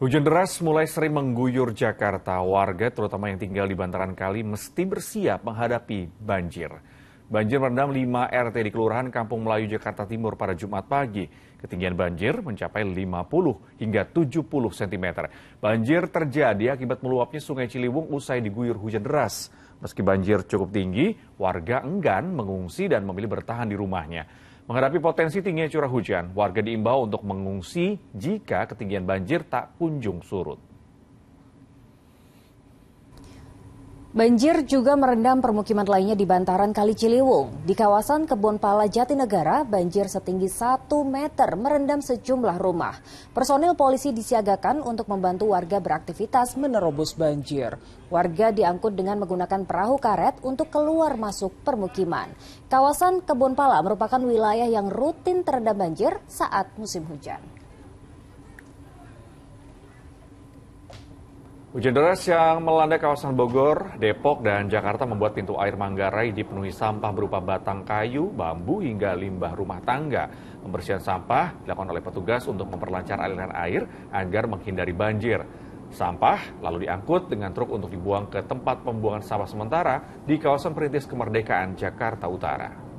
Hujan deras mulai sering mengguyur Jakarta. Warga, terutama yang tinggal di bantaran kali, mesti bersiap menghadapi banjir. Banjir merendam 5 RT di Kelurahan Kampung Melayu, Jakarta Timur pada Jumat pagi. Ketinggian banjir mencapai 50 hingga 70 cm. Banjir terjadi akibat meluapnya Sungai Ciliwung usai diguyur hujan deras. Meski banjir cukup tinggi, warga enggan mengungsi dan memilih bertahan di rumahnya. Menghadapi potensi tingginya curah hujan, warga diimbau untuk mengungsi jika ketinggian banjir tak kunjung surut. Banjir juga merendam permukiman lainnya di bantaran Kali Ciliwung. Di kawasan Kebun Pala Jatinegara, banjir setinggi 1 meter merendam sejumlah rumah. Personil polisi disiagakan untuk membantu warga beraktivitas menerobos banjir. Warga diangkut dengan menggunakan perahu karet untuk keluar masuk permukiman. Kawasan Kebun Pala merupakan wilayah yang rutin terendam banjir saat musim hujan. Hujan deras yang melanda kawasan Bogor, Depok, dan Jakarta membuat pintu air Manggarai dipenuhi sampah berupa batang kayu, bambu, hingga limbah rumah tangga. Pembersihan sampah dilakukan oleh petugas untuk memperlancar aliran air agar menghindari banjir. Sampah lalu diangkut dengan truk untuk dibuang ke tempat pembuangan sampah sementara di kawasan Perintis Kemerdekaan, Jakarta Utara.